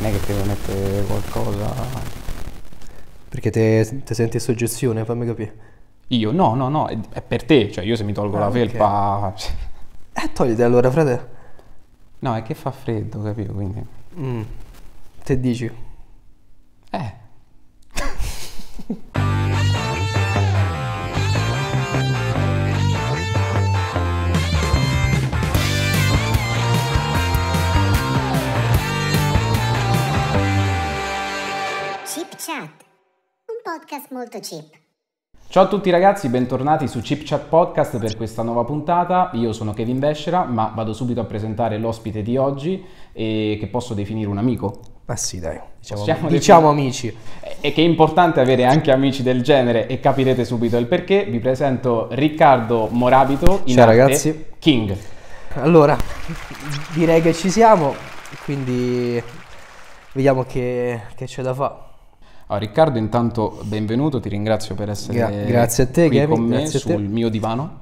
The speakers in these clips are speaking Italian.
non è che devo mettere qualcosa perché te, te senti suggestione fammi capire io no no no è, è per te cioè io se mi tolgo ah, la okay. felpa cioè. eh togliti allora frate no è che fa freddo capito quindi mm. te dici eh podcast molto cheap. Ciao a tutti ragazzi, bentornati su Chip Chat Podcast per questa nuova puntata. Io sono Kevin Vescera, ma vado subito a presentare l'ospite di oggi, eh, che posso definire un amico. Ma ah, sì, dai, diciamo, diciamo, diciamo amici. Eh, e che è importante avere anche amici del genere e capirete subito il perché. Vi presento Riccardo Morabito, in Ciao arte ragazzi. King. Allora, direi che ci siamo, quindi vediamo che, che c'è da fare. Allora, ah, Riccardo, intanto benvenuto, ti ringrazio per essere Gra- grazie a te, qui Kevin, con me sul mio divano.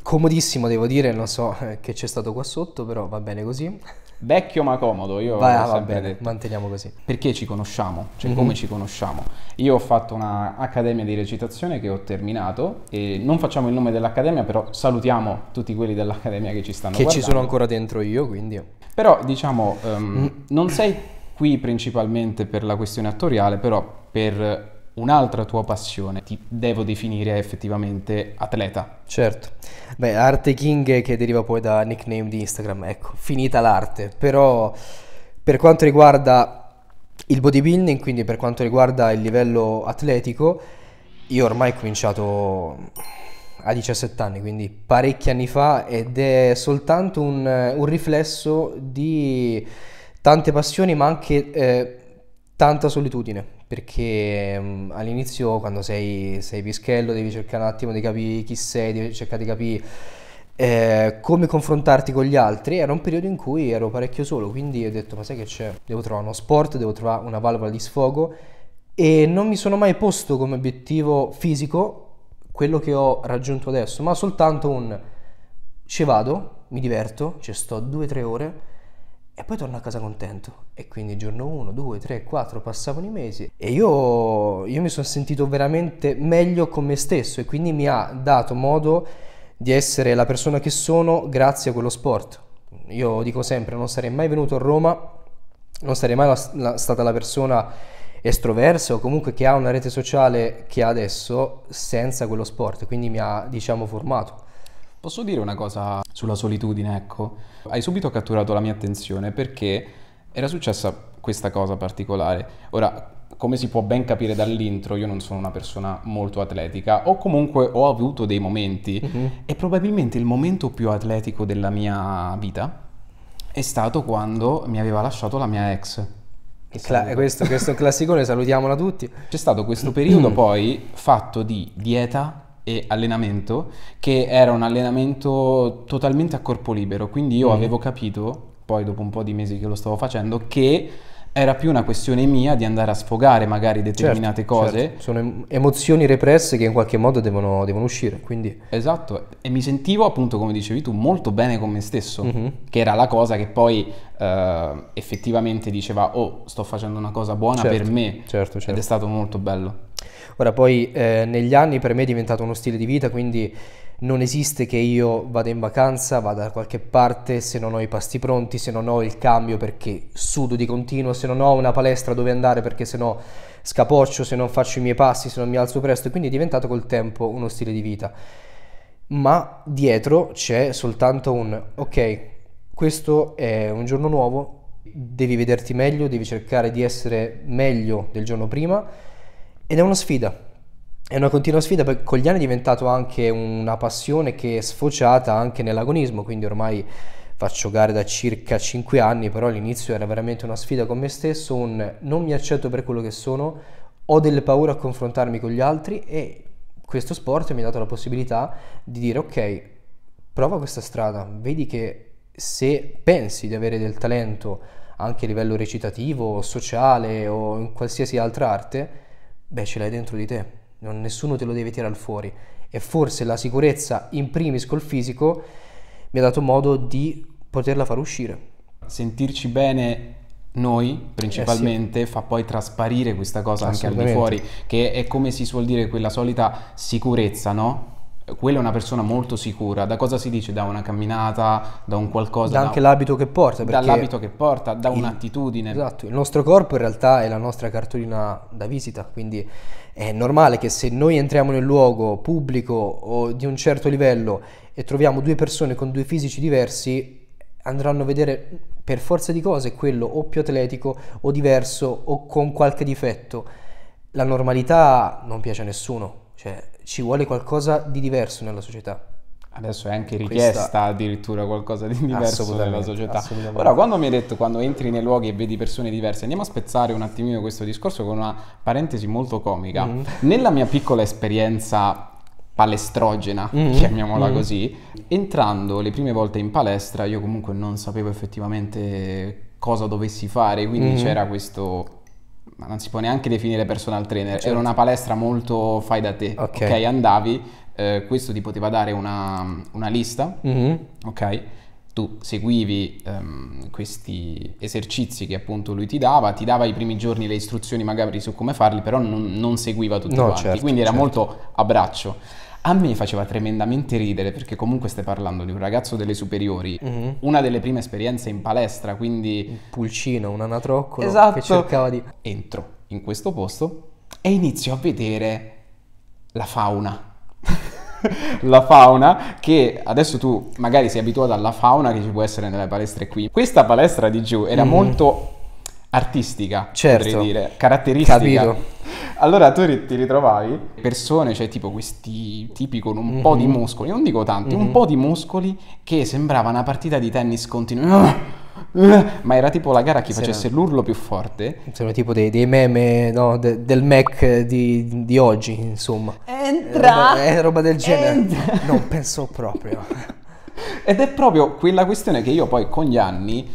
Comodissimo, devo dire, non so che c'è stato qua sotto, però va bene così. Vecchio ma comodo, io va, va bene, detto. manteniamo così. Perché ci conosciamo, cioè mm-hmm. come ci conosciamo. Io ho fatto un'accademia di recitazione che ho terminato e non facciamo il nome dell'accademia, però salutiamo tutti quelli dell'accademia che ci stanno che Che ci sono ancora dentro io, quindi. Però diciamo, um, non sei qui principalmente per la questione attoriale, però per un'altra tua passione ti devo definire effettivamente atleta. Certo. Beh, Arte King che deriva poi da nickname di Instagram, ecco, finita l'arte, però per quanto riguarda il bodybuilding, quindi per quanto riguarda il livello atletico, io ormai ho cominciato a 17 anni, quindi parecchi anni fa, ed è soltanto un, un riflesso di tante passioni ma anche eh, tanta solitudine perché um, all'inizio quando sei, sei pischello devi cercare un attimo di capire chi sei, devi cercare di capire eh, come confrontarti con gli altri. Era un periodo in cui ero parecchio solo, quindi ho detto ma sai che c'è? Devo trovare uno sport, devo trovare una valvola di sfogo e non mi sono mai posto come obiettivo fisico quello che ho raggiunto adesso, ma soltanto un ci vado, mi diverto, ci sto due o tre ore e poi torno a casa contento. E quindi giorno 1, 2, 3, 4 passavano i mesi e io, io mi sono sentito veramente meglio con me stesso e quindi mi ha dato modo di essere la persona che sono grazie a quello sport. Io dico sempre, non sarei mai venuto a Roma, non sarei mai la, la, stata la persona estroversa o comunque che ha una rete sociale che ha adesso senza quello sport, quindi mi ha diciamo formato. Posso dire una cosa sulla solitudine, ecco? Hai subito catturato la mia attenzione perché era successa questa cosa particolare. Ora, come si può ben capire dall'intro, io non sono una persona molto atletica, o comunque ho avuto dei momenti, mm-hmm. e probabilmente il momento più atletico della mia vita è stato quando mi aveva lasciato la mia ex. Cla- questo, questo classicone, salutiamola tutti. C'è stato questo periodo poi fatto di dieta, e allenamento, che era un allenamento totalmente a corpo libero, quindi io mm. avevo capito, poi dopo un po' di mesi che lo stavo facendo, che era più una questione mia di andare a sfogare magari certo, determinate certo, cose. Certo. Sono emozioni represse che in qualche modo devono, devono, uscire. Quindi... Esatto, e mi sentivo appunto, come dicevi tu, molto bene con me stesso, mm-hmm. che era la cosa che poi eh, effettivamente diceva, oh, sto facendo una cosa buona certo, per me. Certo, certo. Ed è certo. stato molto bello. Ora poi eh, negli anni per me è diventato uno stile di vita, quindi non esiste che io vada in vacanza, vada da qualche parte se non ho i pasti pronti, se non ho il cambio perché sudo di continuo, se non ho una palestra dove andare perché se no scapoccio, se non faccio i miei passi, se non mi alzo presto, quindi è diventato col tempo uno stile di vita. Ma dietro c'è soltanto un ok, questo è un giorno nuovo, devi vederti meglio, devi cercare di essere meglio del giorno prima ed è una sfida, è una continua sfida perché con gli anni è diventato anche una passione che è sfociata anche nell'agonismo, quindi ormai faccio gare da circa 5 anni, però all'inizio era veramente una sfida con me stesso, un non mi accetto per quello che sono, ho delle paure a confrontarmi con gli altri e questo sport mi ha dato la possibilità di dire ok, prova questa strada, vedi che se pensi di avere del talento anche a livello recitativo, sociale o in qualsiasi altra arte, beh, ce l'hai dentro di te, non, nessuno te lo deve tirare fuori. E forse la sicurezza, in primis col fisico, mi ha dato modo di poterla far uscire. Sentirci bene noi principalmente eh sì. fa poi trasparire questa cosa anche al di fuori, che è come si suol dire quella solita sicurezza, no? quella è una persona molto sicura. Da cosa si dice? Da una camminata, da un qualcosa. Da anche un... l'abito che porta. Dall'abito che porta, da il... un'attitudine. Esatto, il nostro corpo in realtà è la nostra cartolina da visita, quindi è normale che se noi entriamo nel luogo pubblico o di un certo livello e troviamo due persone con due fisici diversi, andranno a vedere per forza di cose quello o più atletico o diverso o con qualche difetto. La normalità non piace a nessuno, cioè ci vuole qualcosa di diverso nella società. Adesso è anche richiesta Questa... addirittura qualcosa di diverso nella società. Ora, quando mi hai detto quando entri nei luoghi e vedi persone diverse, andiamo a spezzare un attimino questo discorso con una parentesi molto comica. mm Nella mia piccola esperienza palestrogena, mm chiamiamola mm così, entrando le prime volte in palestra, io comunque non sapevo effettivamente cosa dovessi fare, quindi c'era questo ma non si può neanche definire personal trainer, certo. era una palestra molto fai da te, ok, okay andavi, eh, questo ti poteva dare una, una lista, mm-hmm. ok, tu seguivi um, questi esercizi che appunto lui ti dava, ti dava i primi giorni le istruzioni magari su come farli, però non, non seguiva tutti no, quanti, certo, quindi era certo. molto a braccio a me faceva tremendamente ridere perché comunque stai parlando di un ragazzo delle superiori, mm-hmm. una delle prime esperienze in palestra, quindi... Un pulcino, un anatroccolo esatto. che cercava di... Entro in questo posto e inizio a vedere la fauna. la fauna che adesso tu magari sei abituato alla fauna che ci può essere nelle palestre qui. Questa palestra di giù era mm. molto artistica, certo. potrei dire, caratteristica. Capito. Allora tu ti ritrovavi persone, cioè tipo questi tipi con un mm-hmm. po' di mhm. muscoli, non dico tanti, mm-hmm. un mhm. po' di muscoli che sembrava una partita di tennis continua. Ma era tipo la gara a che facesse l'urlo più forte. Sono tipo dei, dei meme no, de, del Mac di, di, oggi, insomma. Entra! È roba, è eh, roba del genere. Entra. Non penso proprio. Ed è proprio quella questione che io poi con gli anni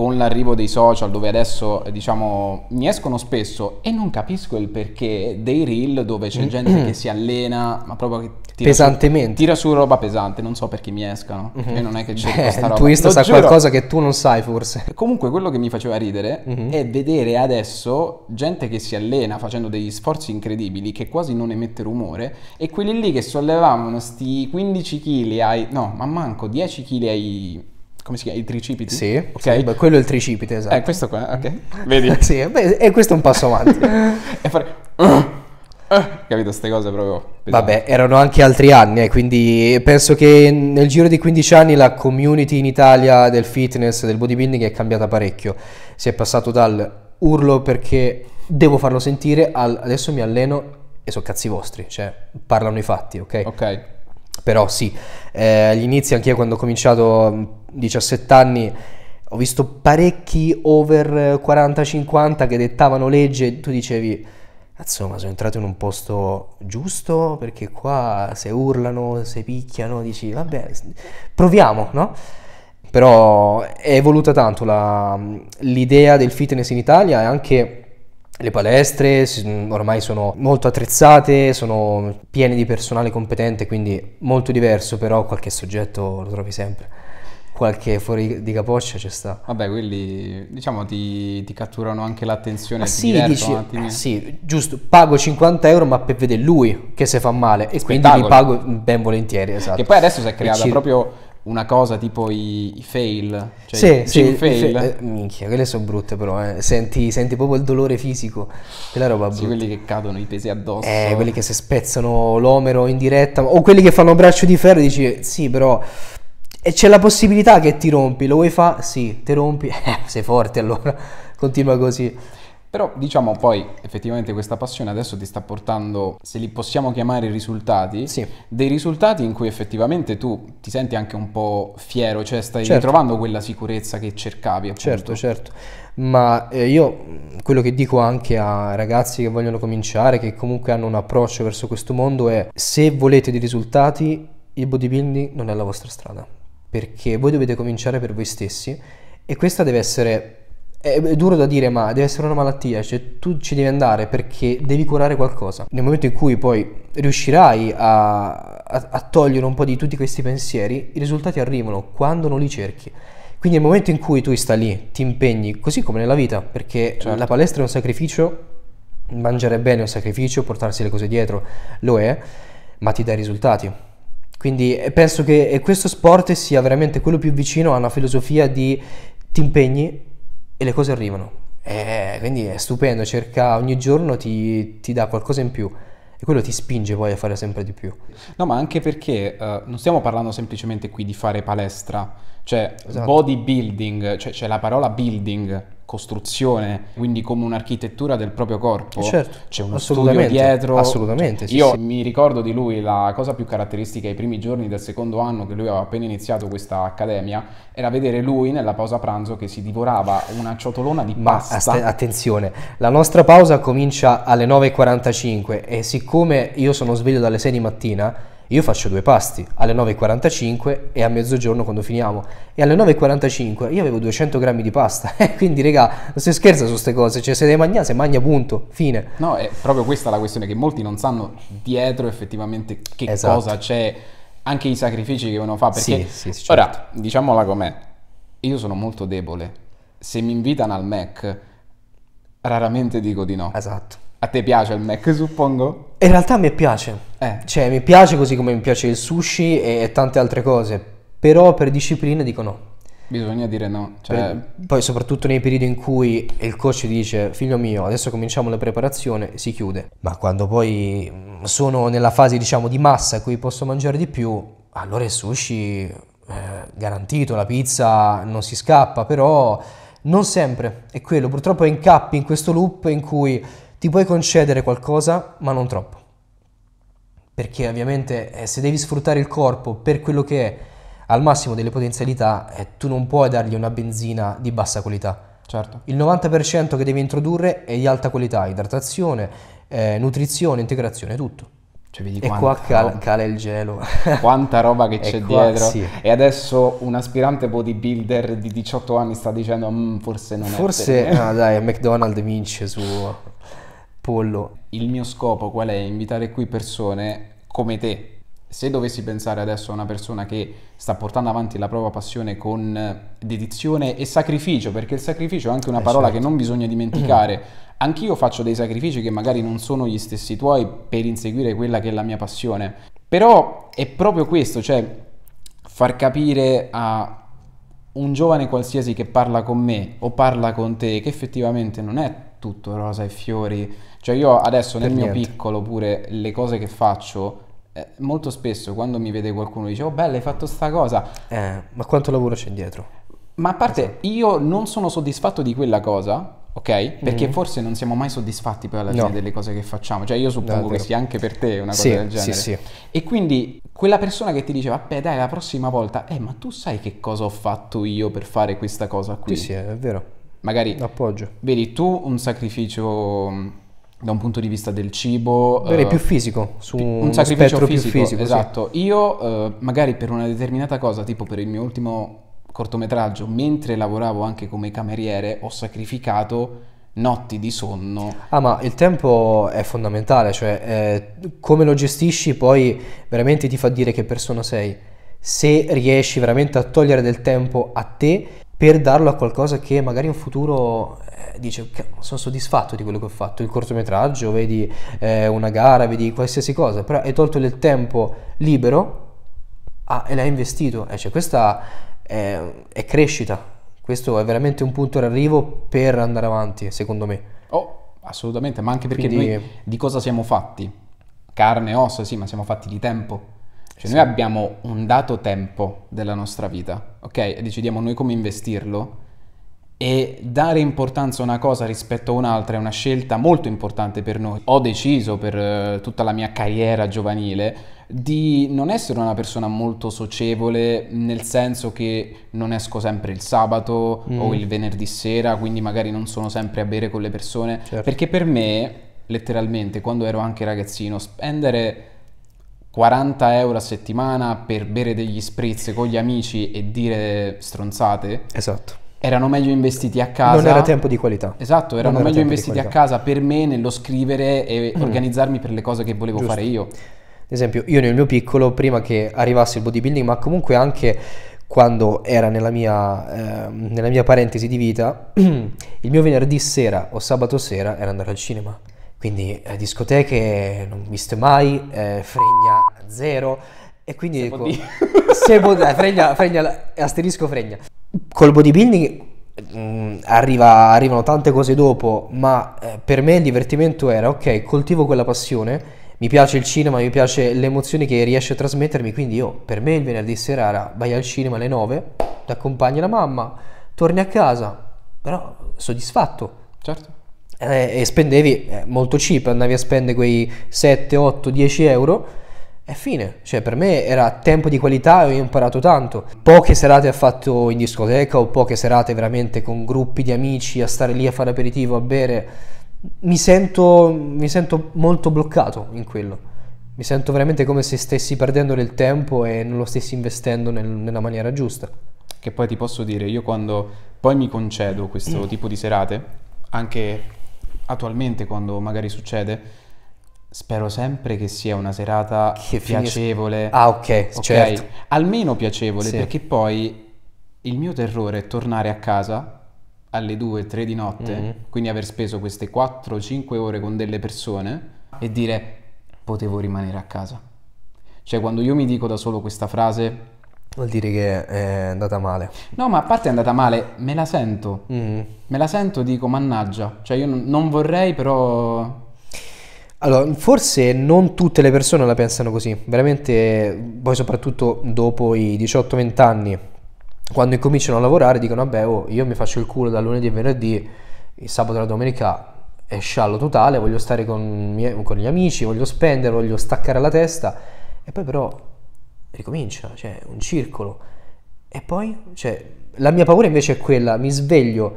con l'arrivo dei social dove adesso eh, diciamo mi escono spesso e non capisco il perché dei reel dove c'è mm. gente che si allena ma proprio che tira pesantemente su, tira su roba pesante non so perché mi escano mm-hmm. e non è che c'è questa eh, roba tu sa giuro. qualcosa che tu non sai forse comunque quello che mi faceva ridere mm-hmm. è vedere adesso gente che si allena facendo degli sforzi incredibili che quasi non emette rumore e quelli lì che sollevavano sti 15 kg ai no ma manco 10 kg ai come si chiama? I tricipiti? Sì, okay. Sì, beh, quello è il tricipite, esatto. Eh, questo qua, ok. Mm. Vedi? sì, beh, e questo è un passo avanti. e fare... Uh, uh, capito, queste cose proprio... Pesanti. Vabbè, erano anche altri anni, eh, quindi penso che nel giro di 15 anni la community in Italia del fitness, del bodybuilding è cambiata parecchio. Si è passato dal urlo perché devo farlo sentire al adesso mi alleno e sono cazzi vostri, cioè parlano i fatti, ok? Ok. Però sì, eh, agli inizi anch'io quando ho cominciato 17 anni ho visto parecchi over 40-50 che dettavano legge e tu dicevi insomma sono entrato in un posto giusto perché qua se urlano, se picchiano, dici vabbè proviamo, no? Però è evoluta tanto la, l'idea del fitness in Italia e anche le palestre ormai sono molto attrezzate, sono piene di personale competente, quindi molto diverso, però qualche soggetto lo trovi sempre qualche fuori di capoccia ci sta. Vabbè, quelli diciamo ti, ti catturano anche l'attenzione. Ah, sì, dici, eh, sì, giusto, pago 50 euro ma per vedere lui che se fa male e quindi li pago ben volentieri, esatto. Che poi adesso si è creata ci... proprio una cosa tipo i, i fail. Cioè sì, sì, fail. Fa- eh, minchia, quelle sono brutte però, eh. senti, senti, proprio il dolore fisico, quella roba brutta. Sì, quelli che cadono, i pesi addosso. Eh, quelli che se spezzano l'omero in diretta, o quelli che fanno braccio di ferro dici sì però e c'è la possibilità che ti rompi, lo vuoi fare? Sì, ti rompi, eh, sei forte allora, continua così. Però diciamo poi effettivamente questa passione adesso ti sta portando, se li possiamo chiamare risultati, sì. dei risultati in cui effettivamente tu ti senti anche un po' fiero, cioè stai certo. ritrovando quella sicurezza che cercavi. Appunto. Certo, certo. Ma eh, io quello che dico anche a ragazzi che vogliono cominciare, che comunque hanno un approccio verso questo mondo è se volete dei risultati, il bodybuilding non è la vostra strada perché voi dovete cominciare per voi stessi e questa deve essere è, duro da dire, ma deve essere una malattia, cioè tu ci devi andare perché devi curare qualcosa. Nel momento in cui poi riuscirai a, a, a, togliere un po' di tutti questi pensieri, i risultati arrivano quando non li cerchi. Quindi nel momento in cui tu stai lì, ti impegni, così come nella vita, perché certo. la palestra è un sacrificio, mangiare bene è un sacrificio, portarsi le cose dietro lo è, ma ti dà risultati quindi eh, penso che eh, questo sport sia veramente quello più vicino a una filosofia di ti impegni e le cose arrivano. E eh, quindi è stupendo, cerca ogni giorno ti, ti dà qualcosa in più e quello ti spinge poi a fare sempre di più. No, ma anche perché uh, non stiamo parlando semplicemente qui di fare palestra, cioè, esatto. bodybuilding, cioè c'è cioè, la parola building, costruzione, quindi come un'architettura del proprio corpo. Eh, certo, c'è uno studio dietro. Assolutamente. Sì, Io sì. mi ricordo di lui la cosa più caratteristica ai primi giorni del secondo anno che lui aveva appena iniziato questa accademia era vedere lui nella pausa pranzo che si divorava una ciotolona di Ma pasta. attenzione, la nostra pausa comincia alle 9.45 e siccome io sono sveglio dalle 6 di mattina io faccio due pasti, alle 9.45 e a mezzogiorno quando finiamo. E alle 9.45 io avevo 200 grammi di pasta. Quindi, raga, non si scherza su queste cose. Cioè, se devi mangiare, se mangia, punto, fine. No, è proprio questa la questione che molti non sanno dietro effettivamente che esatto. cosa c'è, anche i sacrifici che uno fa. Perché, sì, sì, certo. ora, diciamola com'è, io sono molto debole. Se mi invitano al Mac, raramente dico di no. Esatto. A te piace il Mac, suppongo? In realtà mi piace. Eh. Cioè, mi piace così come mi piace il sushi e tante altre cose. Però per disciplina dico no. Bisogna dire no. Cioè... Poi soprattutto nei periodi in cui il coach dice figlio mio adesso cominciamo la preparazione si chiude. Ma quando poi mm, sono nella fase diciamo di massa in cui posso mangiare di più, allora il sushi eh, garantito, la pizza non si scappa, però non sempre. È quello purtroppo è in cappi in questo loop in cui ti puoi concedere qualcosa, ma non troppo. Perché ovviamente eh, se devi sfruttare il corpo per quello che è, al massimo delle potenzialità, eh, tu non puoi dargli una benzina di bassa qualità. Certo. Il 90% che devi introdurre è di alta qualità, idratazione, eh, nutrizione, integrazione, tutto. Cioè, e qua cal- cala il gelo. Quanta roba che c'è qua, dietro. Sì. E adesso un aspirante bodybuilder di 18 anni sta dicendo mm, forse non forse, è Forse, no ah, dai, McDonald's vince su pollo. Il mio scopo qual è? Invitare qui persone come te. Se dovessi pensare adesso a una persona che sta portando avanti la propria passione con dedizione e sacrificio, perché il sacrificio è anche una eh parola certo. che non bisogna dimenticare. Anch'io faccio dei sacrifici che magari non sono gli stessi tuoi per inseguire quella che è la mia passione. Però è proprio questo, cioè far capire a un giovane qualsiasi che parla con me o parla con te che effettivamente non è tutto rosa e fiori, cioè io adesso nel mio piccolo pure le cose che faccio eh, molto spesso quando mi vede qualcuno dice oh bella hai fatto sta cosa eh, ma quanto lavoro c'è dietro ma a parte esatto. io non sono soddisfatto di quella cosa ok perché mm. forse non siamo mai soddisfatti poi alla fine no. delle cose che facciamo cioè io suppongo no, che sia anche per te una cosa sì, del genere sì, sì. e quindi quella persona che ti dice vabbè dai la prossima volta eh ma tu sai che cosa ho fatto io per fare questa cosa qui sì sì è vero magari appoggio vedi tu un sacrificio mm, da un punto di vista del cibo. Beh, uh, più fisico, su un sacrificio fisico, più fisico. Esatto, sì. io uh, magari per una determinata cosa, tipo per il mio ultimo cortometraggio, mentre lavoravo anche come cameriere, ho sacrificato notti di sonno. Ah, ma il tempo è fondamentale, cioè eh, come lo gestisci poi veramente ti fa dire che persona sei. Se riesci veramente a togliere del tempo a te per darlo a qualcosa che magari in futuro eh, dice sono soddisfatto di quello che ho fatto, il cortometraggio, vedi eh, una gara, vedi qualsiasi cosa, però hai tolto del tempo libero ah, e l'hai investito, eh, cioè, questa è, è, crescita, questo è veramente un punto d'arrivo per andare avanti, secondo me. Oh, assolutamente, ma anche perché Quindi... noi di cosa siamo fatti? Carne e ossa, sì, ma siamo fatti di tempo cioè sì. noi abbiamo un dato tempo della nostra vita, ok? E decidiamo noi come investirlo e dare importanza a una cosa rispetto a un'altra è una scelta molto importante per noi. Ho deciso per eh, tutta la mia carriera giovanile di non essere una persona molto socievole, nel senso che non esco sempre il sabato mm. o il venerdì sera, quindi magari non sono sempre a bere con le persone, certo. perché per me, letteralmente, quando ero anche ragazzino, spendere 40 euro a settimana per bere degli spritz con gli amici e dire stronzate. Esatto. Erano meglio investiti a casa. Non era tempo di qualità. Esatto, erano era meglio investiti a casa per me nello scrivere e mm. organizzarmi per le cose che volevo Giusto. fare io. Ad esempio, io nel mio piccolo, prima che arrivasse il bodybuilding, ma comunque anche quando era nella mia, eh, nella mia parentesi di vita, il mio venerdì sera o sabato sera era andare al cinema. Quindi eh, discoteche non viste mai, eh, fregna zero. E quindi se dico, se può, eh, fregna, fregna, asterisco fregna. Col bodybuilding mh, mm, arriva, arrivano tante cose dopo, ma eh, per me il divertimento era, ok, coltivo quella passione, mi piace il cinema, mi piace le emozioni che riesce a trasmettermi, quindi io, per me il venerdì sera era, vai al cinema alle 9, ti accompagni la mamma, torni a casa, però soddisfatto. Certo eh, e spendevi eh, molto cheap, andavi a spendere quei 7, 8, 10 euro e fine. Cioè, per me era tempo di qualità e ho imparato tanto. Poche serate ho fatto in discoteca o poche serate veramente con gruppi di amici a stare lì a fare aperitivo, a bere. Mi sento, mi sento molto bloccato in quello. Mi sento veramente come se stessi perdendo del tempo e non lo stessi investendo nel, nella maniera giusta. Che poi ti posso dire, io quando poi mi concedo questo mm. tipo di serate, anche attualmente quando magari succede, Spero sempre che sia una serata che piacevole. Finis- ah, ok, okay. Certo. Almeno piacevole, sì. perché poi il mio terrore è tornare a casa alle 2, 3 di notte, mm-hmm. quindi aver speso queste 4, 5 ore con delle persone e dire potevo rimanere a casa. Cioè, quando io mi dico da solo questa frase, Vuol dire che è andata male. No, ma a parte è andata male, me la sento. Mm. Me la sento, dico, mannaggia. Cioè, io non vorrei, però... Allora, forse non tutte le persone la pensano così. Veramente, poi soprattutto dopo i 18-20 anni, quando incominciano a lavorare, dicono, vabbè, oh, io mi faccio il culo da lunedì a venerdì, il sabato e la domenica è sciallo totale, voglio stare con, mie- con gli amici, voglio spendere, voglio staccare la testa. E poi però ricomincia, cioè un circolo. E poi, cioè, la mia paura invece è quella, mi sveglio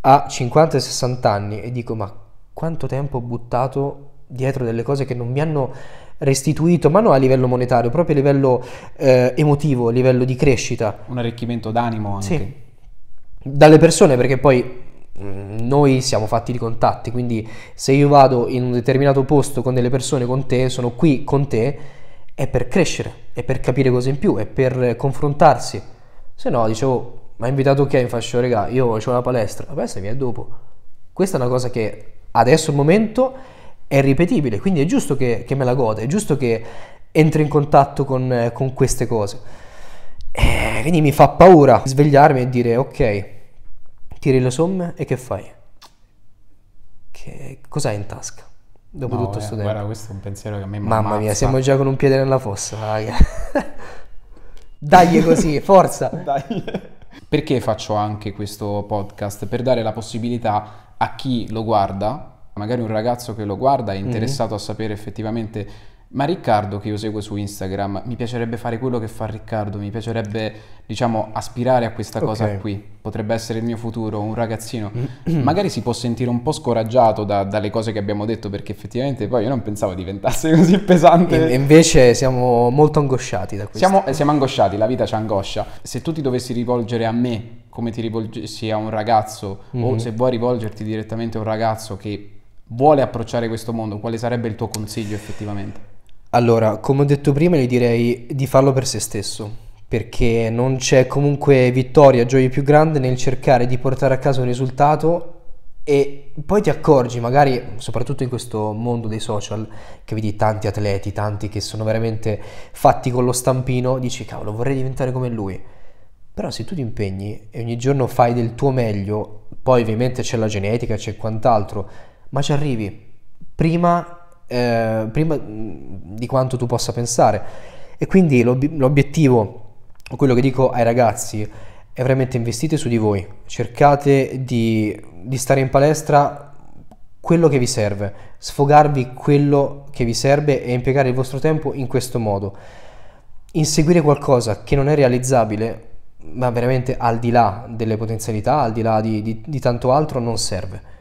a 50 60 anni e dico ma quanto tempo ho buttato dietro delle cose che non mi hanno restituito, ma non a livello monetario, proprio a livello eh, emotivo, a livello di crescita. Un arricchimento d'animo anche. Sì. Dalle persone, perché poi mm, noi siamo fatti di contatti, quindi se io vado in un determinato posto con delle persone con te, sono qui con te, è per crescere, è per capire cose in più, è per confrontarsi. Se no, dicevo, mi ha invitato chi? Mi fascio, regà, io ho la palestra, la palestra viene dopo. Questa è una cosa che adesso al momento è ripetibile, quindi è giusto che, che me la goda, è giusto che entri in contatto con, con queste cose. E eh, quindi mi fa paura svegliarmi e dire, ok, tiri le somme e che fai? Che cosa in tasca? dopo no, tutto questo eh, tempo. Guarda, questo è un pensiero che a me mi Mamma ammazza. mia, siamo già con un piede nella fossa, raga. Dai così, forza. Dai. Perché faccio anche questo podcast? Per dare la possibilità a chi lo guarda, magari un ragazzo che lo guarda è mhm. interessato mm-hmm. a sapere effettivamente ma Riccardo, che io seguo su Instagram, mi piacerebbe fare quello che fa Riccardo, mi piacerebbe, diciamo, aspirare a questa okay. cosa qui. Potrebbe essere il mio futuro, un ragazzino. Magari si può sentire un po' scoraggiato da, dalle cose che abbiamo detto, perché effettivamente poi io non pensavo diventasse così pesante. E invece siamo molto angosciati da questo. Siamo, eh, siamo angosciati, la vita ci angoscia. Se tu ti dovessi rivolgere a me come ti rivolgessi a un ragazzo, mm-hmm. o mhm. se vuoi rivolgerti direttamente a un ragazzo che vuole approcciare questo mondo, quale sarebbe il tuo consiglio effettivamente? Allora, come ho detto prima, gli direi di farlo per se stesso, perché non c'è comunque vittoria, gioia più grande nel cercare di portare a casa un risultato e poi ti accorgi, magari soprattutto in questo mondo dei social, che vedi tanti atleti, tanti che sono veramente fatti con lo stampino, dici cavolo, vorrei diventare come lui. Però se tu ti impegni e ogni giorno fai del tuo meglio, poi ovviamente c'è la genetica, c'è quant'altro, ma ci arrivi. Prima eh, prima mm, di quanto tu possa pensare. E quindi l'ob- l'obiettivo, quello che dico ai ragazzi, è veramente investite su di voi, cercate di, di stare in palestra quello che vi serve, sfogarvi quello che vi serve e impiegare il vostro tempo in questo modo. Inseguire qualcosa che non è realizzabile, ma veramente al di là delle potenzialità, al di là di, di, di tanto altro, non serve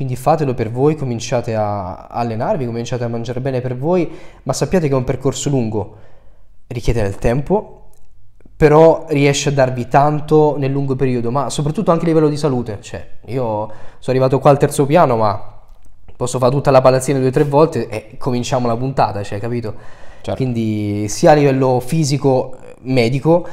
quindi fatelo per voi, cominciate a allenarvi, cominciate a mangiare bene per voi, ma sappiate che è un percorso lungo, richiede del tempo, però riesce a darvi tanto nel lungo periodo, ma soprattutto anche a livello di salute. Cioè, io sono arrivato qua al terzo piano, ma posso fare tutta la palazzina due o tre volte e cominciamo la puntata, cioè, capito? Certo. Quindi sia a livello fisico, medico,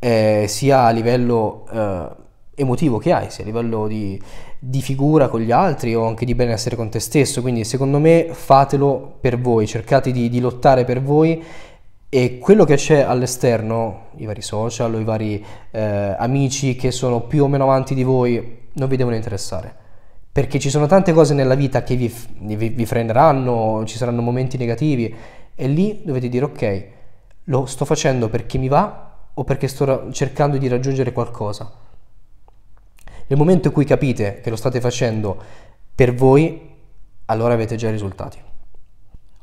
eh, sia a livello eh, emotivo che hai, sia a livello di di figura con gli altri o anche di benessere con te stesso. Quindi secondo me fatelo per voi, cercate di, di lottare per voi e quello che c'è all'esterno, i vari social o i vari eh, amici che sono più o meno avanti di voi, non vi devono interessare. Perché ci sono tante cose nella vita che vi, vi, vi freneranno, ci saranno momenti negativi e lì dovete dire ok, lo sto facendo perché mi va o perché sto cercando di raggiungere qualcosa nel momento in cui capite che lo state facendo per voi, allora avete già i risultati.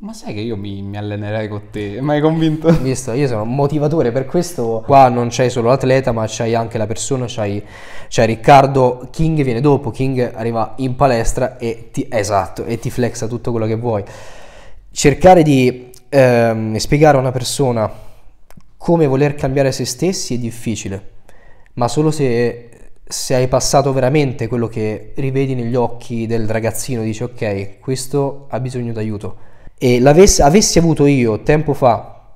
Ma sai che io mi, mi allenerei con te, mai convinto? Visto, io sono un motivatore, per questo qua non c'hai solo l'atleta, ma c'hai anche la persona, c'hai, c'hai Riccardo, King viene dopo, King arriva in palestra e ti, esatto, e ti flexa tutto quello che vuoi. Cercare di ehm, spiegare a una persona come voler cambiare se stessi è difficile, ma solo se se hai passato veramente quello che rivedi negli occhi del ragazzino, dici ok, questo ha bisogno d'aiuto. E avessi avuto io tempo fa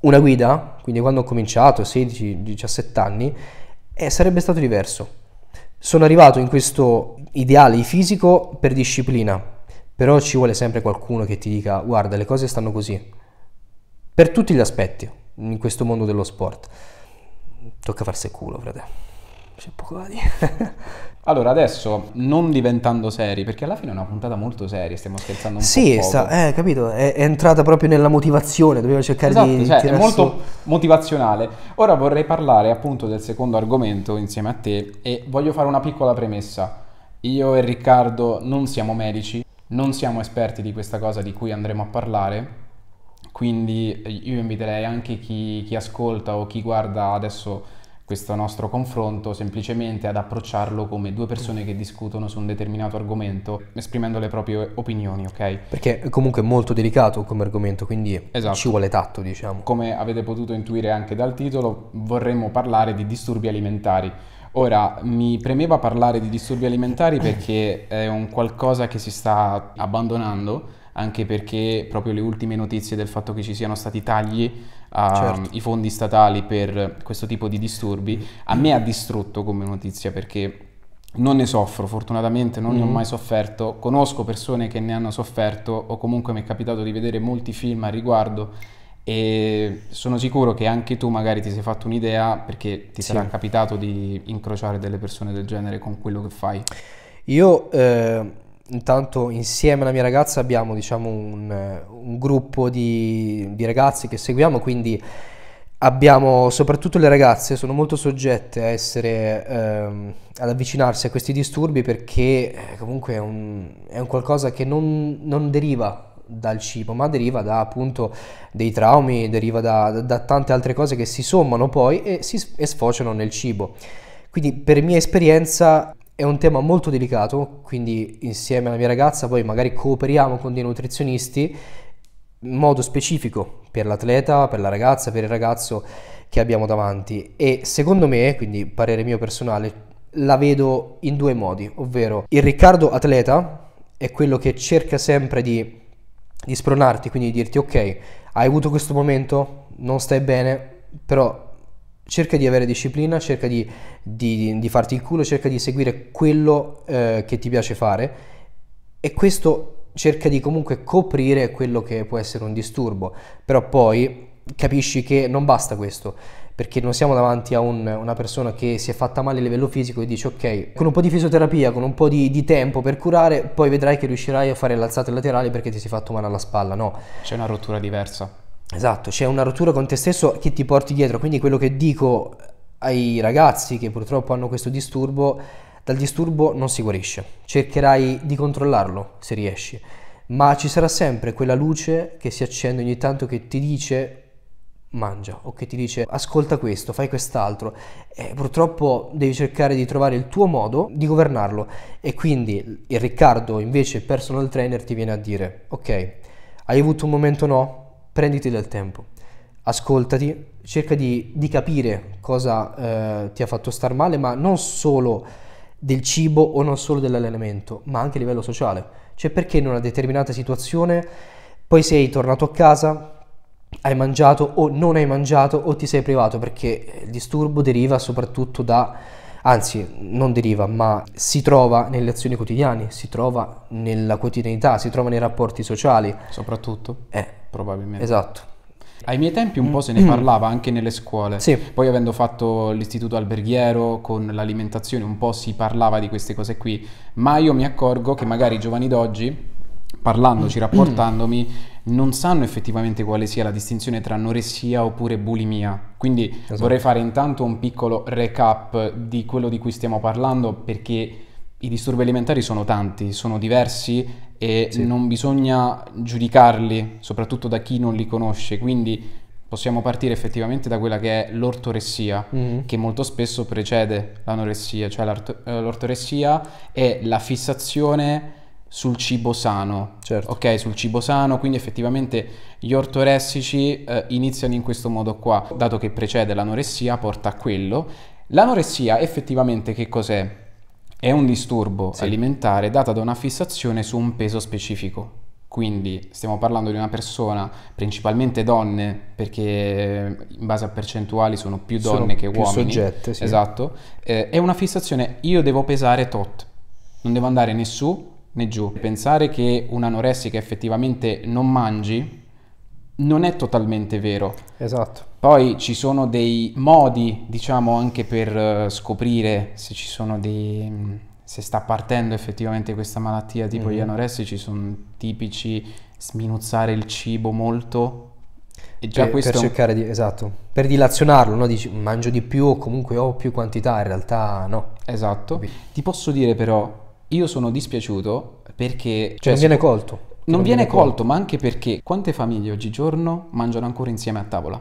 una guida, quindi quando ho cominciato, 16-17 anni, eh, sarebbe stato diverso. Sono arrivato in questo ideale fisico per disciplina, però ci vuole sempre qualcuno che ti dica guarda le cose stanno così, per tutti gli aspetti in questo mondo dello sport. Tocca farsi il culo, fratello c'è poco da dire. allora, adesso non diventando seri, perché alla fine è una puntata molto seria, stiamo scherzando un sì, po'. Sì, eh, capito, è, è, entrata proprio nella motivazione, dobbiamo cercare esatto, di. Cioè, è molto motivazionale. Ora vorrei parlare appunto del secondo argomento insieme a te e voglio fare una piccola premessa. Io e Riccardo non siamo medici, non siamo esperti di questa cosa di cui andremo a parlare. Quindi io inviterei anche chi, chi ascolta o chi guarda adesso questo nostro confronto semplicemente ad approcciarlo come due persone che discutono su un determinato argomento esprimendo le proprie opinioni, ok? Perché comunque è molto delicato come argomento, quindi esatto. ci vuole tatto, diciamo. Come avete potuto intuire anche dal titolo, vorremmo parlare di disturbi alimentari. Ora, mi premeva parlare di disturbi alimentari perché è un qualcosa che si sta abbandonando anche perché proprio le ultime notizie del fatto che ci siano stati tagli ai ehm, certo. fondi statali per questo tipo di disturbi, a me ha distrutto come notizia perché non ne soffro, fortunatamente non mm. ne ho mm. mai sofferto, conosco persone che ne hanno sofferto o comunque mi è capitato di vedere molti film al riguardo e sono sicuro che anche tu magari ti sei fatto un'idea perché ti sì. sarà capitato di incrociare delle persone del genere con quello che fai. Io eh intanto insieme alla mia ragazza abbiamo diciamo, un, un, gruppo di, di, ragazzi che seguiamo, quindi abbiamo soprattutto le ragazze sono molto soggette a essere, ehm, ad avvicinarsi a questi disturbi perché eh, comunque è un, è un qualcosa che non, non deriva dal cibo, ma deriva da appunto dei traumi, deriva da, da, da tante altre cose che si sommano poi e si e sfociano nel cibo. Quindi per mia esperienza è un tema molto delicato, quindi insieme alla mia ragazza poi magari cooperiamo con dei nutrizionisti in modo specifico per l'atleta, per la ragazza, per il ragazzo che abbiamo davanti e secondo me, quindi parere mio personale, la vedo in due modi, ovvero il Riccardo atleta è quello che cerca sempre di, di spronarti, quindi di dirti ok, hai avuto questo momento, non stai bene, però cerca di avere disciplina, cerca di, di, di farti il culo, cerca di seguire quello eh, che ti piace fare e questo cerca di comunque coprire quello che può essere un disturbo, però poi capisci che non basta questo perché non siamo davanti a un, una persona che si è fatta male a livello fisico e dici ok, con un po' di fisioterapia, con un po' di, di, tempo per curare, poi vedrai che riuscirai a fare l'alzata laterale perché ti sei fatto male alla spalla, no. C'è una rottura diversa. Esatto, c'è una rottura con te stesso che ti porti dietro, quindi quello che dico ai ragazzi che purtroppo hanno questo disturbo, dal disturbo non si guarisce, cercherai di controllarlo se riesci, ma ci sarà sempre quella luce che si accende ogni tanto che ti dice mangia o che ti dice ascolta questo, fai quest'altro e purtroppo devi cercare di trovare il tuo modo di governarlo e quindi il Riccardo invece personal trainer ti viene a dire ok hai avuto un momento no prenditi del tempo, ascoltati, cerca di, di capire cosa eh, ti ha fatto star male, ma non solo del cibo o non solo dell'allenamento, ma anche a livello sociale. Cioè perché in una determinata situazione poi sei tornato a casa, hai mangiato o non hai mangiato o ti sei privato, perché il disturbo deriva soprattutto da anzi non deriva, ma si trova nelle azioni quotidiane, si trova nella quotidianità, si trova nei rapporti sociali. Soprattutto? Eh. Probabilmente. Esatto. Ai miei tempi un po' se ne mm. parlava anche nelle scuole, sì. poi avendo fatto l'istituto alberghiero con l'alimentazione un po' si parlava di queste cose qui, ma io mi accorgo che magari i giovani d'oggi, parlandoci, mm. rapportandomi, non sanno effettivamente quale sia la distinzione tra anoressia oppure bulimia. Quindi esatto. vorrei fare intanto un piccolo recap di quello di cui stiamo parlando perché i disturbi alimentari sono tanti, sono diversi e sì. non bisogna giudicarli, soprattutto da chi non li conosce. Quindi possiamo partire effettivamente da quella che è l'ortoressia, mm. che molto spesso precede l'anoressia, cioè eh, l'ortoressia è la fissazione sul cibo sano, certo. ok? Sul cibo sano, quindi effettivamente gli ortoressici eh, iniziano in questo modo qua, dato che precede l'anoressia, porta a quello. L'anoressia effettivamente che cos'è? È un disturbo sì. alimentare data da una fissazione su un peso specifico. Quindi stiamo parlando di una persona, principalmente donne, perché in base a percentuali sono più donne sono che uomini. soggette, sì. Esatto. Eh, è una fissazione, io devo pesare tot, non devo andare né su né giù. Pensare che un'anoressica effettivamente non mangi non è totalmente vero. Esatto. Poi ci sono dei modi, diciamo, anche per eh, scoprire se ci sono dei se sta partendo effettivamente questa malattia, tipo mm-hmm. gli anoressici sono tipici sminuzzare il cibo molto e già per, questo per cercare di esatto, per dilazionarlo, no? Dici mangio di più o comunque ho più quantità, in realtà no. Esatto. Ti posso dire però io sono dispiaciuto perché... Cioè, non viene colto. Non, non viene, viene colto, colto, ma anche perché quante famiglie oggigiorno mangiano ancora insieme a tavola?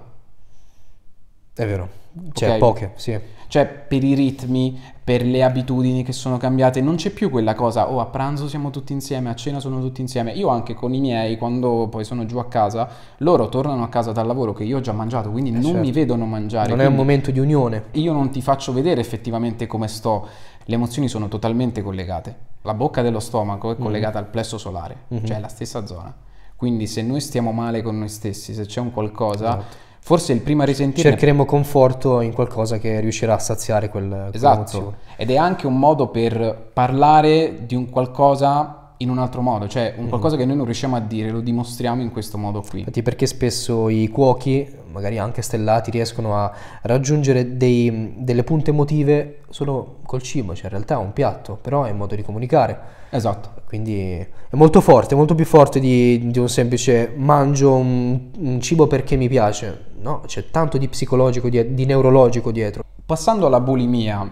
È vero, cioè okay. poche, sì. Cioè per i ritmi, per le abitudini che sono cambiate, non c'è più quella cosa, oh a pranzo siamo tutti insieme, a cena sono tutti insieme. Io anche con i miei, quando poi sono giù a casa, loro tornano a casa dal lavoro che io ho già mangiato, quindi eh non certo. mi vedono mangiare. Non è un momento di unione. Io non ti faccio vedere effettivamente come sto le emozioni sono totalmente collegate. La bocca dello stomaco è mm-hmm. collegata mm. al plesso solare, mm-hmm. cioè è la stessa zona. Quindi se noi stiamo male con noi stessi, se c'è un qualcosa, esatto. forse il prima risentire... Cercheremo conforto in qualcosa che riuscirà a saziare quel, esatto. Ed è anche un modo per parlare di un qualcosa in un altro modo, cioè un mhm. qualcosa che noi non riusciamo a dire, lo dimostriamo in questo modo qui. Infatti perché spesso i cuochi, magari anche stellati, riescono a raggiungere dei, delle punte emotive solo col cibo, cioè in realtà è un piatto, però è un modo di comunicare. Esatto. Quindi è molto forte, molto più forte di, di un semplice mangio un, un, cibo perché mi piace. No, c'è tanto di psicologico, di, di neurologico dietro. Passando alla bulimia,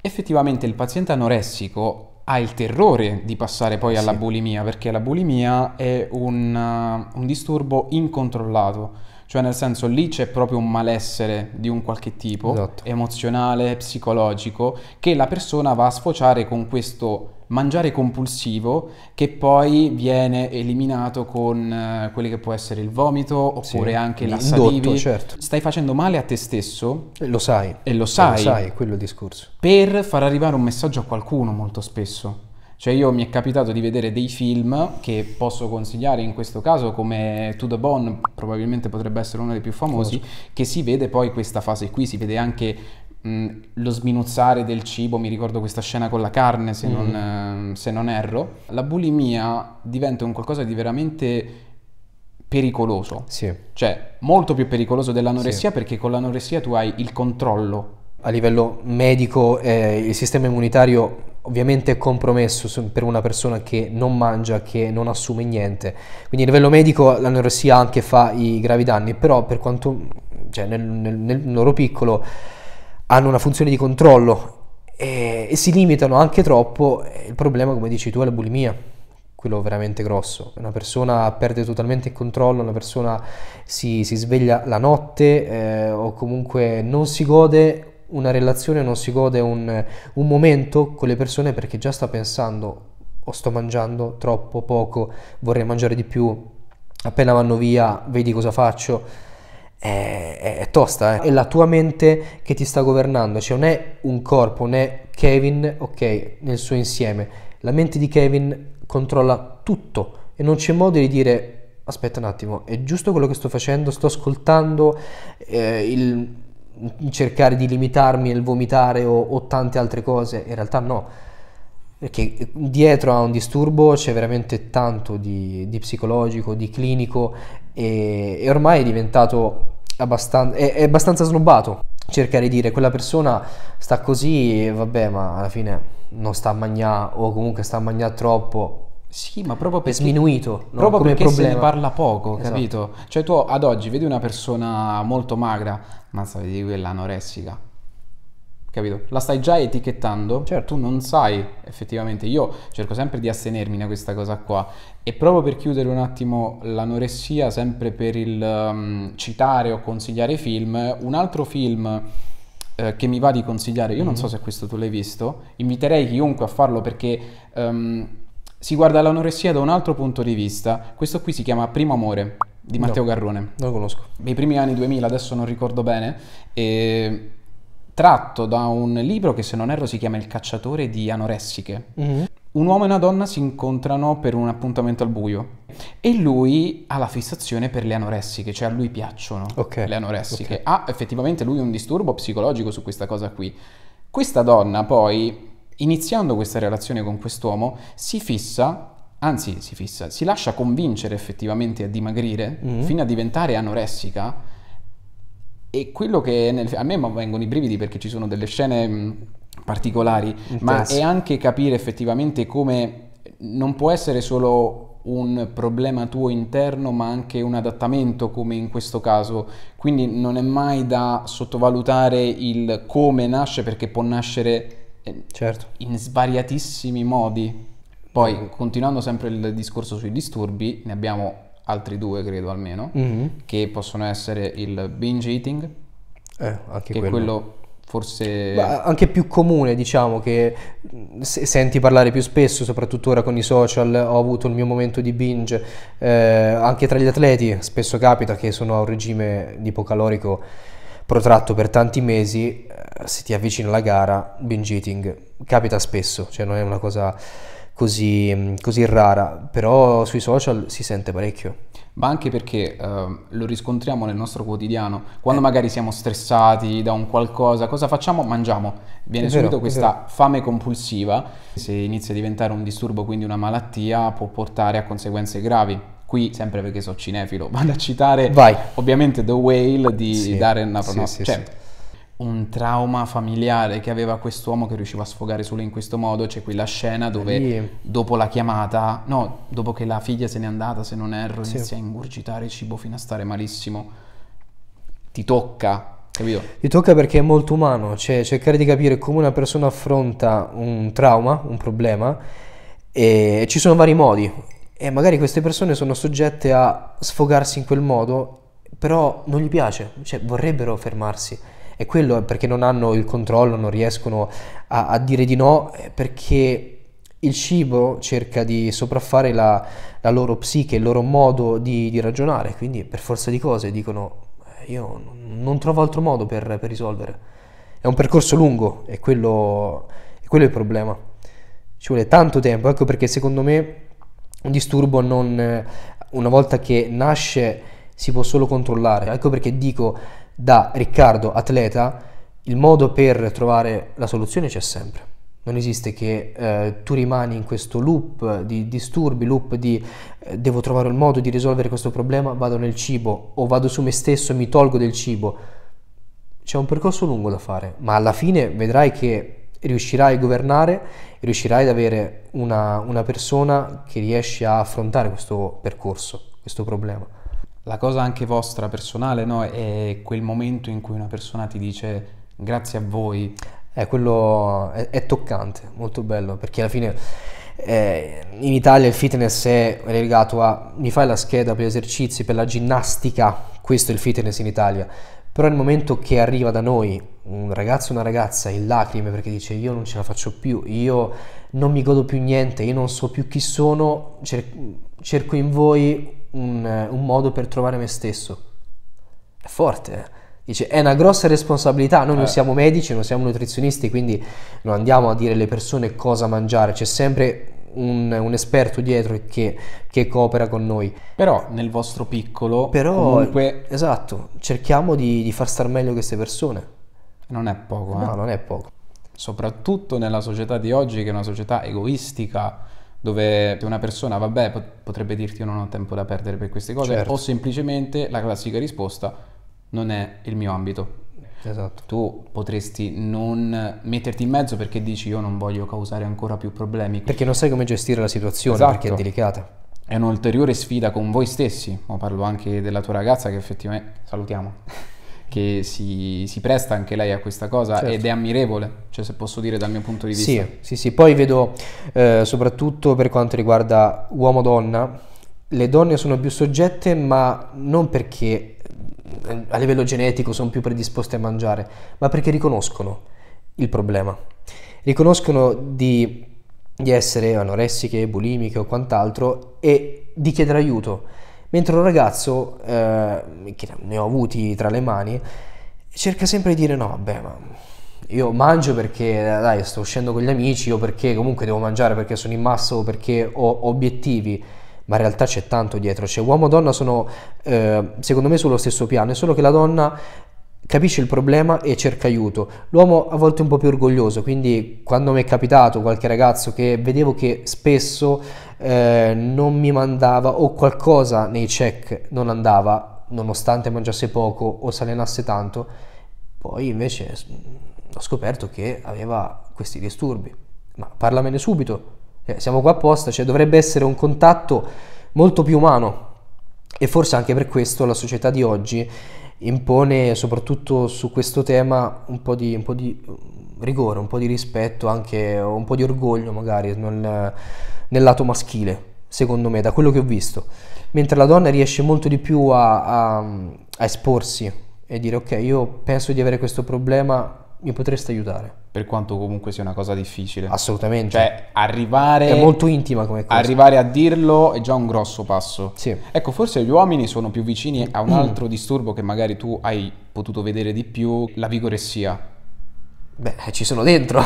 effettivamente il paziente anoressico ha il terrore di passare poi alla sì. bulimia, perché la bulimia è un, uh, un disturbo incontrollato cioè nel senso lì c'è proprio un malessere di un qualche tipo, esatto. emozionale, psicologico, che la persona va a sfociare con questo mangiare compulsivo che poi viene eliminato con eh, quelli che può essere il vomito oppure sì, anche la saliva. Certo. Stai facendo male a te stesso. E lo sai. E lo sai. E lo sai, quello il discorso. Per far arrivare un messaggio a qualcuno molto spesso. Cioè io mi è capitato di vedere dei film che posso consigliare in questo caso come To The Bone, probabilmente potrebbe essere uno dei più famosi, che si vede poi questa fase qui, si vede anche Mm, lo sminuzzare del cibo, mi ricordo questa scena con la carne se, mm. non, ehm, se non erro, la bulimia diventa un qualcosa di veramente pericoloso. Sì. Cioè, molto più pericoloso dell'anoressia sì. perché con l'anoressia tu hai il controllo. A livello medico eh, il sistema immunitario ovviamente è compromesso su, per una persona che non mangia, che non assume niente. Quindi a livello medico l'anoressia anche fa i gravi danni, però per quanto, cioè nel, nel, nel loro piccolo hanno una funzione di controllo e, eh, e si limitano anche troppo, eh, il problema come dici tu è la bulimia, quello veramente grosso. Una persona perde totalmente il controllo, una persona si, si sveglia la notte eh, o comunque non si gode una relazione, non si gode un, un momento con le persone perché già sta pensando o sto mangiando troppo poco, vorrei mangiare di più, appena vanno via vedi cosa faccio è, è tosta, eh. è la tua mente che ti sta governando, cioè non è un corpo, non è Kevin, ok, nel suo insieme. La mente di Kevin controlla tutto e non c'è modo di dire aspetta un attimo, è giusto quello che sto facendo? Sto ascoltando eh, il cercare di limitarmi nel vomitare o, o tante altre cose? In realtà no perché dietro a un disturbo c'è veramente tanto di, di psicologico, di clinico e, e ormai è diventato abbastanza, è, è abbastanza snobbato cercare di dire quella persona sta così, vabbè, ma alla fine non sta a mangiare o comunque sta a mangiare troppo. Sì, ma proprio perché, è sminuito, no? proprio Come perché problema. se ne parla poco, esatto. capito? Cioè tu ad oggi vedi una persona molto magra, ma vedi quella anoressica capito? La stai già etichettando, certo. tu non sai effettivamente, io cerco sempre di astenermi da questa cosa qua e proprio per chiudere un attimo l'anoressia, sempre per il um, citare o consigliare film, un altro film eh, che mi va di consigliare, io mm-hmm. non so mm-hmm. se questo tu l'hai visto, inviterei chiunque a farlo perché um, si guarda l'anoressia da un altro punto di vista, questo qui si chiama Primo Amore di Matteo no, Garrone. lo conosco. Nei primi anni 2000, adesso non ricordo bene, e tratto da un libro che se non erro si chiama Il cacciatore di anoressiche. Mm-hmm. Un uomo e una donna si incontrano per un appuntamento al buio e lui ha la fissazione per le anoressiche, cioè a lui piacciono okay. le anoressiche. Okay. Ha effettivamente lui un disturbo psicologico su questa cosa qui. Questa donna poi, iniziando questa relazione con quest'uomo, si fissa anzi si fissa, si lascia convincere effettivamente a dimagrire mm. fino a diventare anoressica e quello che nel, a me vengono i brividi perché ci sono delle scene particolari, Intense. ma è anche capire effettivamente come non può essere solo un problema tuo interno ma anche un adattamento come in questo caso quindi non è mai da sottovalutare il come nasce perché può nascere ehm, certo. in svariatissimi modi poi continuando sempre il discorso sui disturbi ne abbiamo altri due credo almeno, mm-hmm. che possono essere il binge eating, eh, anche che quello, quello forse... Ma anche più comune, diciamo, che mm, senti parlare più spesso, soprattutto ora con i social, ho avuto il mio momento di binge, eh, anche tra gli atleti spesso capita che sono a un regime ipocalorico protratto per tanti mesi, eh, se ti avvicini alla gara, binge eating, capita spesso, cioè non è una cosa così, così rara, però sui social si sente parecchio ma anche perché uh, lo riscontriamo nel nostro quotidiano. Quando eh. magari siamo stressati da un qualcosa, cosa facciamo? Mangiamo. Viene vero, subito questa fame compulsiva. Se inizia a diventare un disturbo, quindi una malattia, può portare a conseguenze gravi. Qui, sempre perché sono cinefilo, vado a citare Vai. ovviamente The Whale di sì. Darren Aronofsky. Sì, sì, cioè, sì un trauma familiare che aveva quest'uomo che riusciva a sfogare solo in questo modo. C'è quella scena dove Lì. dopo la chiamata, no, dopo che la figlia se n'è andata, se non erro, sì. inizia a ingurgitare il cibo fino a stare malissimo. Ti tocca, capito? Ti tocca perché è molto umano, cioè cercare di capire come una persona affronta un trauma, un problema, e ci sono vari modi. E magari queste persone sono soggette a sfogarsi in quel modo, però non gli piace, cioè vorrebbero fermarsi e quello è perché non hanno il controllo, non riescono a, a dire di no, eh, perché il cibo cerca di sopraffare la, la loro psiche, il loro modo di, di, ragionare, quindi per forza di cose dicono eh, io non trovo altro modo per, per risolvere. È un percorso lungo e quello, quello, è il problema. Ci vuole tanto tempo, ecco perché secondo me un disturbo non, una volta che nasce si può solo controllare. Ecco perché dico da Riccardo atleta, il modo per trovare la soluzione c'è sempre. Non esiste che eh, tu rimani in questo loop di disturbi, loop di eh, devo trovare un modo di risolvere questo problema, vado nel cibo o vado su me stesso e mi tolgo del cibo. C'è un percorso lungo da fare, ma alla fine vedrai che riuscirai a governare, riuscirai ad avere una, una persona che riesce a affrontare questo percorso, questo problema la cosa anche vostra personale, no? È quel momento in cui una persona ti dice grazie a voi. È eh, quello è, è toccante, molto bello, perché alla fine eh, in Italia il fitness è legato a mi fai la scheda per gli esercizi, per la ginnastica, questo è il fitness in Italia. Però il momento che arriva da noi un ragazzo o una ragazza in lacrime perché dice io non ce la faccio più, io non mi godo più niente, io non so più chi sono, cer- cerco in voi un, un modo per trovare me stesso. È forte, eh. Dice, è una grossa responsabilità, noi non eh. siamo medici, non siamo nutrizionisti, quindi non andiamo a dire alle persone cosa mangiare, c'è sempre un, un esperto dietro che, che, coopera con noi. Però nel vostro piccolo, Però, comunque... Esatto, cerchiamo di, di, far star meglio queste persone. Non è poco, eh? non è poco. Soprattutto nella società di oggi, che è una società egoistica, dove una persona, vabbè, potrebbe dirti io non ho tempo da perdere per queste cose, certo. o semplicemente la classica risposta non è il mio ambito. Esatto. Tu potresti non metterti in mezzo perché dici io non voglio causare ancora più problemi. Perché non sai come gestire la situazione, esatto. perché è delicata. È un'ulteriore sfida con voi stessi, ma parlo anche della tua ragazza che effettivamente... Salutiamo che si, si, presta anche lei a questa cosa certo. ed è certo. ammirevole, cioè se posso dire dal mio punto di vista. Sì, sì, sì. poi vedo eh, soprattutto per quanto riguarda uomo-donna, le donne sono più soggette ma non perché eh, a livello genetico sono più predisposte a mangiare, ma perché riconoscono il problema, riconoscono di, di essere anoressiche, bulimiche o quant'altro e di chiedere aiuto Mentre un ragazzo, eh, che ne ho avuti tra le mani, cerca sempre di dire no, vabbè, ma io mangio perché dai, sto uscendo con gli amici o perché comunque devo mangiare perché sono in massa o perché ho obiettivi. Ma in realtà c'è tanto dietro, cioè uomo e donna sono eh, secondo me sullo stesso piano, è solo che la donna capisce il problema e cerca aiuto. L'uomo a volte è un po' più orgoglioso, quindi quando mi è capitato qualche ragazzo che vedevo che spesso eh, non mi mandava o qualcosa nei check non andava, nonostante mangiasse poco o salenasse tanto, poi invece mm, ho scoperto che aveva questi disturbi. Ma parlamene subito, eh, siamo qua apposta, cioè dovrebbe essere un contatto molto più umano e forse anche per questo la società di oggi impone soprattutto su questo tema un po' di, un po di mm, rigore, un po' di rispetto, anche un po' di orgoglio magari non, nel lato maschile, secondo me, da quello che ho visto. Mentre la donna riesce molto di più a, a, a esporsi e dire ok, io penso di avere questo problema, mi potreste aiutare per quanto comunque sia una cosa difficile. Assolutamente. Cioè, arrivare... È molto intima come cosa. Arrivare a dirlo è già un grosso passo. Sì. Ecco, forse gli uomini sono più vicini a un altro disturbo che magari tu hai potuto vedere di più, la vigoressia. Beh, eh, ci sono dentro.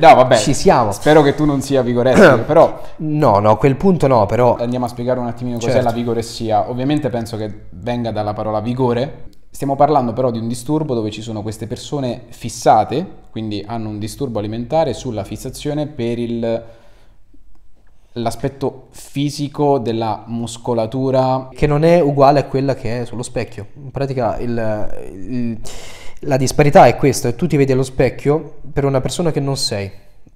No, vabbè. Ci siamo. Spero che tu non sia vigoressico, però... No, no, a quel punto no, però... Andiamo a spiegare un attimino cos'è certo. la vigoressia. Ovviamente penso che venga dalla parola vigore, Stiamo parlando però di un disturbo dove ci sono queste persone fissate, quindi hanno un disturbo alimentare sulla fissazione per il, l'aspetto fisico della muscolatura. Che non è uguale a quella che è sullo specchio. In pratica il, il, la disparità è questa, tu ti vedi allo specchio per una persona che non sei.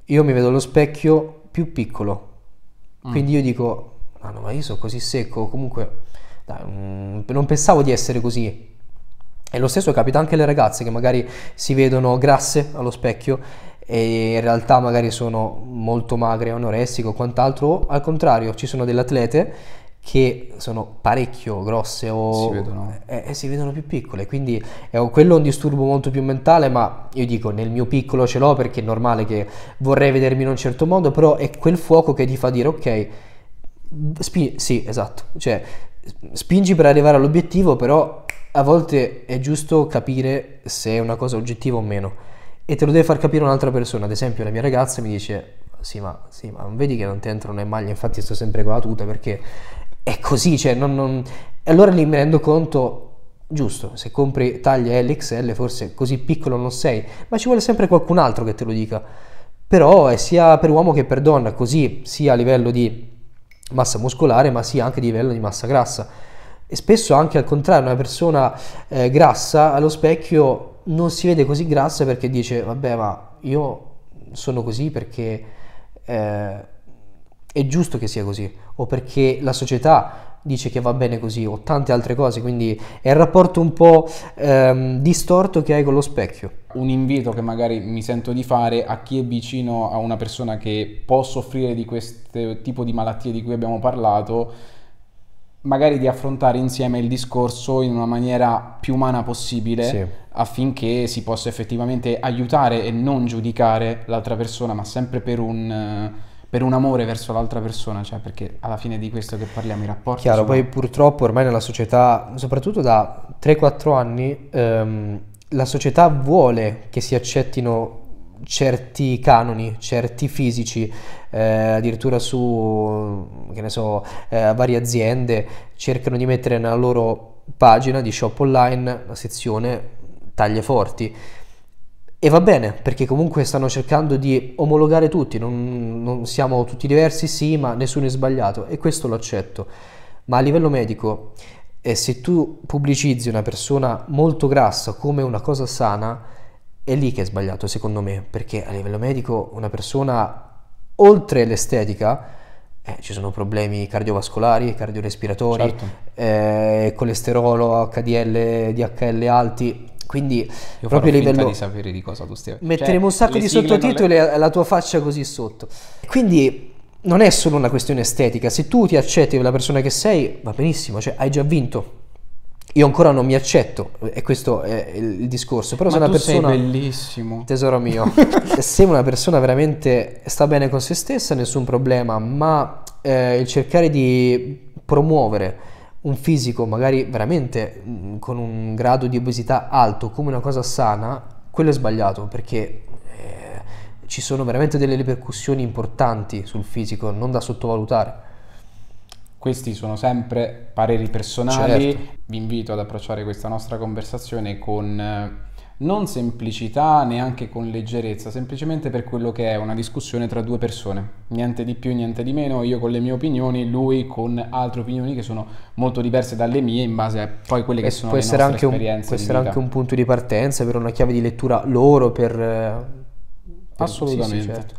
Io mi vedo allo specchio più piccolo, mm. quindi mm. io dico, ah no, ma io sono così secco, comunque dai, mm, non pensavo di essere così e lo stesso capita anche alle ragazze che magari si vedono grasse allo specchio e in realtà magari sono molto magre, anoressiche o quant'altro, o al contrario ci sono delle atlete che sono parecchio grosse o si vedono, eh, eh, si vedono più piccole, quindi eh, quello è un disturbo molto più mentale, ma io dico nel mio piccolo ce l'ho perché è normale che vorrei vedermi in un certo modo, però è quel fuoco che ti fa dire ok, spi- sì esatto, cioè spingi per arrivare all'obiettivo, però a volte è giusto capire se è una cosa oggettiva o meno e te lo deve far capire un'altra persona. Ad esempio, la mia ragazza mi dice: Sì, ma, sì, ma non vedi che non ti entrano le maglie, infatti sto sempre con la tuta perché è così. Cioè, non, non... E allora lì mi rendo conto. Giusto, se compri taglia LXL forse così piccolo non sei, ma ci vuole sempre qualcun altro che te lo dica. Però è sia per uomo che per donna, così sia a livello di massa muscolare, ma sia anche a livello di massa grassa e spesso anche al contrario, una persona eh, grassa allo specchio non si vede così grassa perché dice vabbè ma io sono così perché eh, è giusto che sia così o perché la società dice che va bene così o tante altre cose, quindi è il rapporto un po' ehm, distorto che hai con lo specchio. Un invito che magari mi sento di fare a chi è vicino a una persona che può soffrire di questo tipo di malattie di cui abbiamo parlato magari di affrontare insieme il discorso in una maniera più umana possibile sì. affinché si possa effettivamente aiutare e non giudicare l'altra persona, ma sempre per un, per un amore verso l'altra persona, cioè perché alla fine di questo che parliamo, i rapporti... Chiaro, sono... poi purtroppo ormai nella società, soprattutto da 3-4 anni, ehm, la società vuole che si accettino certi canoni, certi fisici, eh, addirittura su, che ne so, eh, varie aziende cercano di mettere nella loro pagina di shop online la sezione taglie forti. E va bene, perché comunque stanno cercando di omologare tutti, non, non, siamo tutti diversi, sì, ma nessuno è sbagliato e questo lo accetto. Ma a livello medico, eh, se tu pubblicizzi una persona molto grassa come una cosa sana, è lì che è sbagliato secondo me, perché a livello medico una persona, oltre l'estetica, eh, ci sono problemi cardiovascolari, cardiorespiratori, certo. eh, colesterolo, HDL, DHL alti, quindi Io proprio a livello di sapere di cosa tu stia cioè, metteremo cioè, un sacco di sottotitoli le... alla tua faccia così sotto quindi non è solo una questione estetica se tu ti accetti la persona che sei va benissimo cioè hai già vinto io ancora non mi accetto, e questo è il discorso. Però Ma sei una persona. Sei bellissimo. Tesoro mio. se una persona veramente sta bene con se stessa, nessun problema. Ma eh, il cercare di promuovere un fisico, magari veramente mm, con un grado di obesità alto, come una cosa sana, quello è sbagliato perché eh, ci sono veramente delle ripercussioni importanti sul fisico, non da sottovalutare. Questi sono sempre pareri personali. Certo. Vi invito ad approcciare questa nostra conversazione con eh, non semplicità, neanche con leggerezza, semplicemente per quello che è una discussione tra due persone. Niente di più, niente di meno, io con le mie opinioni, lui con altre opinioni che sono molto diverse dalle mie in base a poi quelle che sono le nostre anche esperienze. Un, può essere anche un punto di partenza per una chiave di lettura loro per... Eh, per Assolutamente. Sì, sì, certo.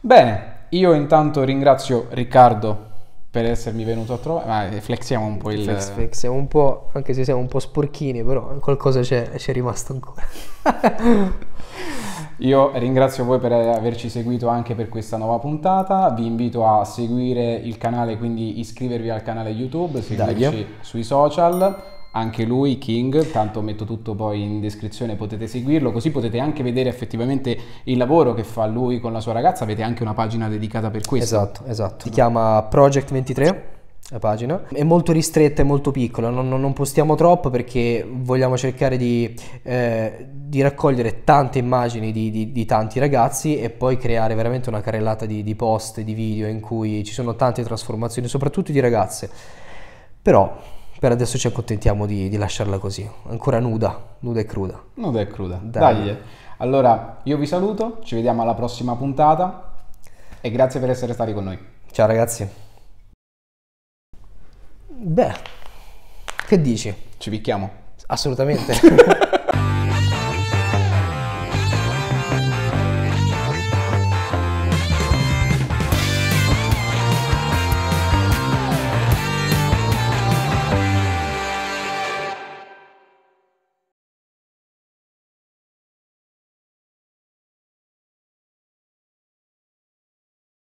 Bene, io intanto ringrazio Riccardo per essermi venuto a trovare. Ma flexiamo un po' il. Flex, flexiamo un po', anche se siamo un po' sporchini, però qualcosa c'è, c'è rimasto ancora. Io ringrazio voi per averci seguito anche per questa nuova puntata. Vi invito a seguire il canale, quindi iscrivervi al canale YouTube, seguirci Dario. sui social anche lui, King, tanto metto tutto poi in descrizione, potete seguirlo, così potete anche vedere effettivamente il lavoro che fa lui con la sua ragazza, avete anche una pagina dedicata per questo. Esatto, esatto, si chiama Project 23 la pagina è molto ristretta e molto piccola non, non, postiamo troppo perché vogliamo cercare di, eh, di raccogliere tante immagini di, di, di, tanti ragazzi e poi creare veramente una carrellata di, post di video in cui ci sono tante trasformazioni soprattutto di ragazze però per adesso ci accontentiamo di, di lasciarla così, ancora nuda, nuda e cruda. Nuda e cruda, dai. dai. Allora, io vi saluto, ci vediamo alla prossima puntata e grazie per essere stati con noi. Ciao ragazzi. Beh, che dici? Ci picchiamo. Assolutamente.